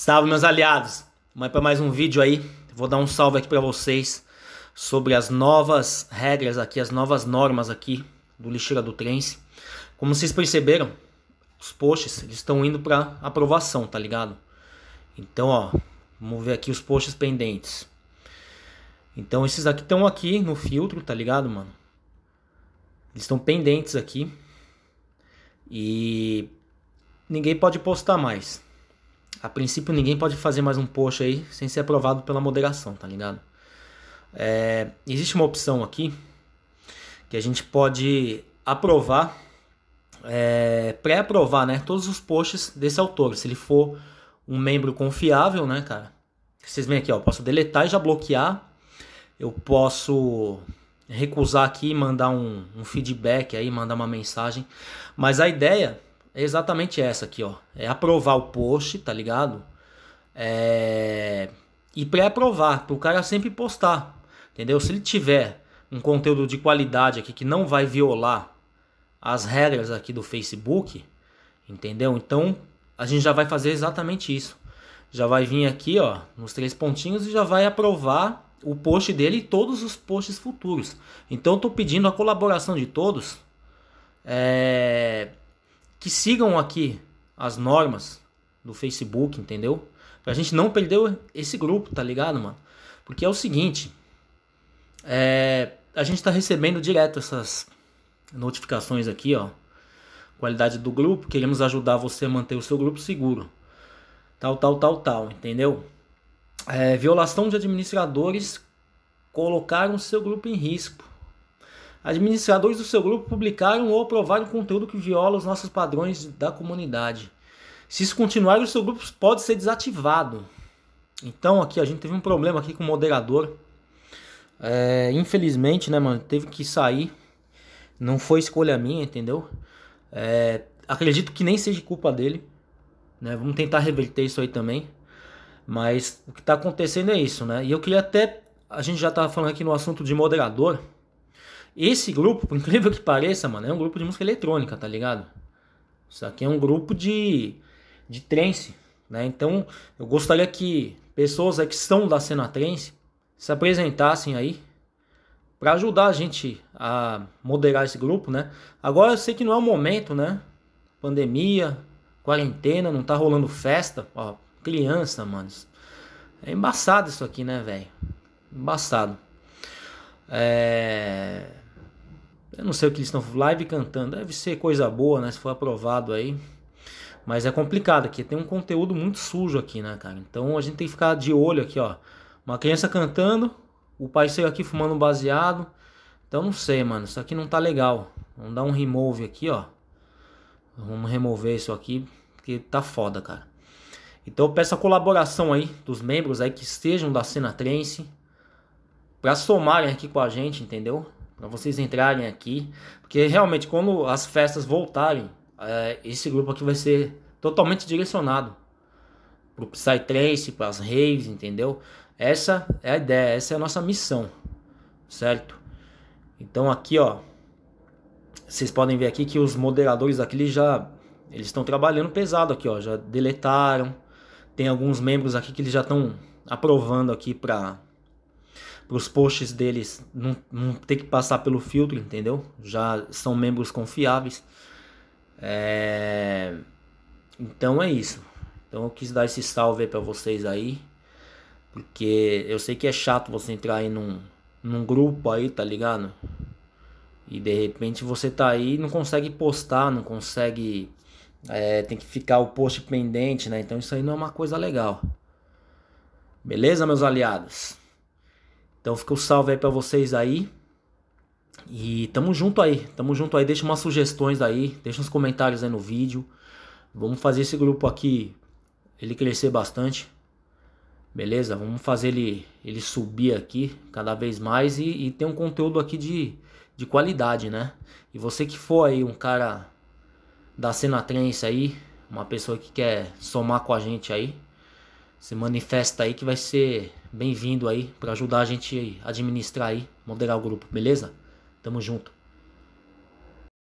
Salve meus aliados. Mas para mais um vídeo aí. Vou dar um salve aqui para vocês sobre as novas regras aqui, as novas normas aqui do lixeira do Trense. Como vocês perceberam, os posts eles estão indo para aprovação, tá ligado? Então, ó, vamos ver aqui os posts pendentes. Então, esses aqui estão aqui no filtro, tá ligado, mano? Eles estão pendentes aqui. E ninguém pode postar mais. A princípio, ninguém pode fazer mais um post aí sem ser aprovado pela moderação, tá ligado? É, existe uma opção aqui que a gente pode aprovar, é, pré-aprovar, né? Todos os posts desse autor, se ele for um membro confiável, né, cara? Vocês veem aqui, ó, eu posso deletar e já bloquear. Eu posso recusar aqui, mandar um, um feedback aí, mandar uma mensagem. Mas a ideia é exatamente essa aqui, ó. É aprovar o post, tá ligado? É... E pré-aprovar, para o cara sempre postar, entendeu? Se ele tiver um conteúdo de qualidade aqui que não vai violar as regras aqui do Facebook, entendeu? Então a gente já vai fazer exatamente isso. Já vai vir aqui, ó, nos três pontinhos e já vai aprovar o post dele e todos os posts futuros. Então estou pedindo a colaboração de todos. É que sigam aqui as normas do Facebook, entendeu? Pra gente não perder esse grupo, tá ligado, mano? Porque é o seguinte, é, a gente tá recebendo direto essas notificações aqui, ó. Qualidade do grupo, queremos ajudar você a manter o seu grupo seguro. Tal, tal, tal, tal, entendeu? É, violação de administradores colocaram seu grupo em risco. Administradores do seu grupo publicaram ou aprovaram conteúdo que viola os nossos padrões da comunidade. Se isso continuar, o seu grupo pode ser desativado. Então aqui a gente teve um problema aqui com o moderador. É, infelizmente, né, mano? Teve que sair. Não foi escolha minha, entendeu? É, acredito que nem seja culpa dele. Né? Vamos tentar reverter isso aí também. Mas o que está acontecendo é isso, né? E eu queria até. A gente já estava falando aqui no assunto de moderador. Esse grupo, por incrível que pareça, mano, é um grupo de música eletrônica, tá ligado? Isso aqui é um grupo de, de trance, né? Então, eu gostaria que pessoas que são da cena trance se apresentassem aí para ajudar a gente a moderar esse grupo, né? Agora eu sei que não é o momento, né? Pandemia, quarentena, não tá rolando festa, ó, criança, mano. É embaçado isso aqui, né, velho? Embaçado. É... Eu não sei o que eles estão live cantando. Deve ser coisa boa, né? Se for aprovado aí. Mas é complicado aqui. Tem um conteúdo muito sujo aqui, né, cara? Então a gente tem que ficar de olho aqui, ó. Uma criança cantando, o pai saiu aqui fumando um baseado. Então não sei, mano. Isso aqui não tá legal. Vamos dar um remove aqui, ó. Vamos remover isso aqui, porque tá foda, cara. Então eu peço a colaboração aí dos membros aí que estejam da cena trance para somarem aqui com a gente, entendeu? para vocês entrarem aqui, porque realmente quando as festas voltarem, é, esse grupo aqui vai ser totalmente direcionado pro Psytrance, para as raves, entendeu? Essa é a ideia, essa é a nossa missão, certo? Então aqui, ó, vocês podem ver aqui que os moderadores aqui eles já eles estão trabalhando pesado aqui, ó, já deletaram. Tem alguns membros aqui que eles já estão aprovando aqui para para os posts deles não, não ter que passar pelo filtro, entendeu? Já são membros confiáveis. É... Então é isso. Então eu quis dar esse salve para vocês aí. Porque eu sei que é chato você entrar aí num, num grupo aí, tá ligado? E de repente você tá aí e não consegue postar, não consegue. É, tem que ficar o post pendente, né? Então isso aí não é uma coisa legal. Beleza, meus aliados? Então fica o um salve aí para vocês aí. E tamo junto aí, tamo junto aí. Deixa umas sugestões aí, deixa uns comentários aí no vídeo. Vamos fazer esse grupo aqui ele crescer bastante. Beleza? Vamos fazer ele, ele subir aqui cada vez mais e, e ter um conteúdo aqui de, de qualidade, né? E você que for aí um cara da cena trance aí, uma pessoa que quer somar com a gente aí, se manifesta aí que vai ser bem-vindo aí para ajudar a gente a administrar aí, moderar o grupo, beleza? Tamo junto.